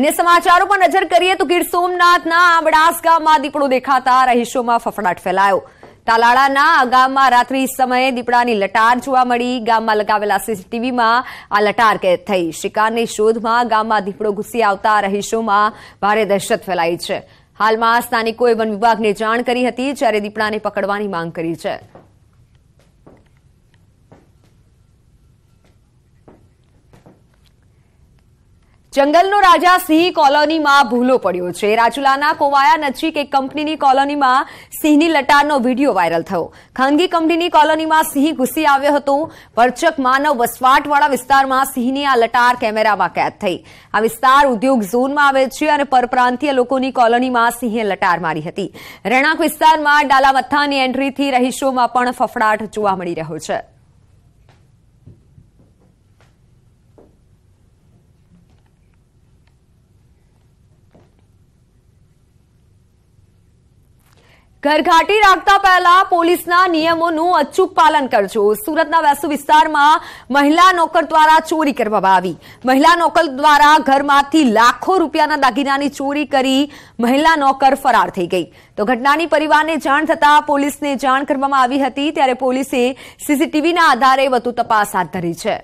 અન્ય સમાચારો પણ નજર કરીએ તો ગીર સોમનાથના ગામમાં દીપડો દેખાતા રહીશોમાં ફફડાટ ફેલાયો તાલાળાના ગામમાં રાત્રિ સમયે દીપડાની લટાર જોવા મળી ગામમાં લગાવેલા સીસીટીવીમાં આ લટાર કેદ થઈ શિકારની શોધમાં ગામમાં દીપડો ઘૂસી આવતા રહીશોમાં ભારે દહેશત ફેલાઈ છે હાલમાં સ્થાનિકોએ વન વિભાગને જાણ કરી હતી જ્યારે દીપડાને પકડવાની માંગ કરી છે જંગલનો રાજા સિંહ કોલોનીમાં ભૂલો પડ્યો છે રાજુલાના કોવાયા નજીક એક કંપનીની કોલોનીમાં સિંહની લટારનો વિડીયો વાયરલ થયો ખાનગી કંપનીની કોલોનીમાં સિંહ ઘૂસી આવ્યો હતો વર્ચક માનવ વસવાટવાળા વિસ્તારમાં સિંહની આ લટાર કેમેરામાં કેદ થઈ આ વિસ્તાર ઉદ્યોગ ઝોનમાં આવે છે અને પરપ્રાંતીય લોકોની કોલોનીમાં સિંહે લટાર મારી હતી રહેણાંક વિસ્તારમાં ડાલામથ્થાની એન્ટ્રીથી રહીશોમાં પણ ફફડાટ જોવા મળી રહ્યો છે ઘરઘાટી રાખતા પહેલા પોલીસના નિયમોનું અચૂક પાલન કરજો સુરતના વેસુ વિસ્તારમાં મહિલા નોકર દ્વારા ચોરી કરવામાં આવી મહિલા નોકર દ્વારા ઘરમાંથી લાખો રૂપિયાના દાગીનાની ચોરી કરી મહિલા નોકર ફરાર થઈ ગઈ તો ઘટનાની પરિવારને જાણ થતાં પોલીસને જાણ કરવામાં આવી હતી ત્યારે પોલીસે સીસીટીવીના આધારે વધુ તપાસ હાથ ધરી છે